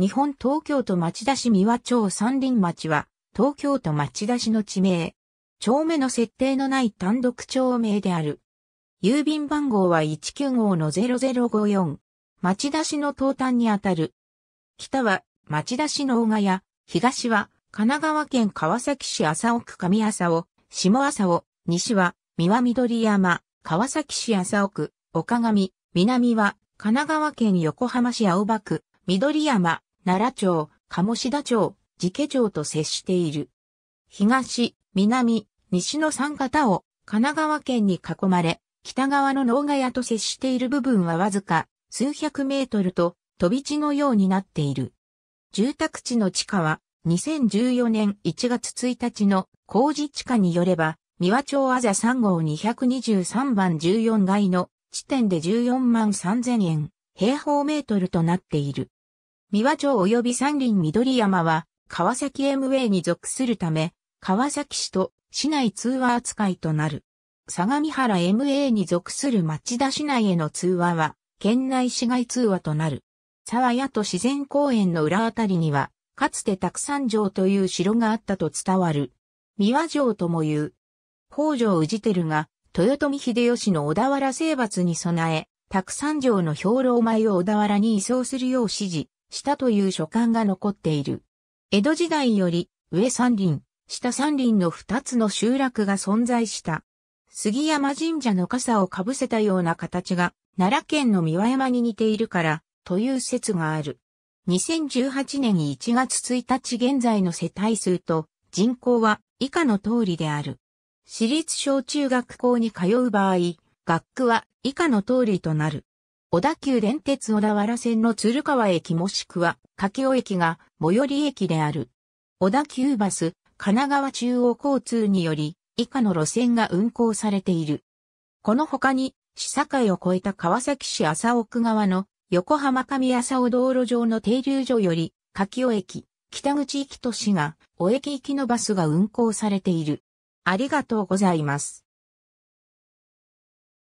日本東京都町田市三和町三輪町は、東京都町田市の地名。町目の設定のない単独町名である。郵便番号は195-0054。町田市の東端にあたる。北は町田市の大賀屋、東は神奈川県川崎市麻生区上麻生、下麻生、西は三輪緑山、川崎市麻生区、岡上、南は神奈川県横浜市青葉区、緑山、奈良町、鴨志田町、寺家町と接している。東、南、西の三方を神奈川県に囲まれ、北側の能ヶ谷と接している部分はわずか数百メートルと飛び地のようになっている。住宅地の地価は2014年1月1日の工事地価によれば、三和町あざ3号223番14階の地点で14万3000円平方メートルとなっている。三和町及び山林緑山は、川崎 MA に属するため、川崎市と市内通話扱いとなる。相模原 MA に属する町田市内への通話は、県内市外通話となる。沢谷と自然公園の裏あたりには、かつて沢山城という城があったと伝わる。三和城とも言う。北条氏照が、豊臣秀吉の小田原征伐に備え、沢山城の兵糧米を小田原に移送するよう指示、したという書簡が残っている。江戸時代より、上山林、下山林の二つの集落が存在した。杉山神社の傘をかぶせたような形が、奈良県の三輪山に似ているから、という説がある。2018年1月1日現在の世帯数と人口は以下の通りである。私立小中学校に通う場合、学区は以下の通りとなる。小田急電鉄小田原線の鶴川駅もしくは柿尾駅が最寄り駅である。小田急バス、神奈川中央交通により、以下の路線が運行されている。この他に、市境を越えた川崎市麻生区側の横浜上麻生道路上の停留所より、柿尾駅、北口行きと市が、尾駅行きのバスが運行されている。ありがとうございます。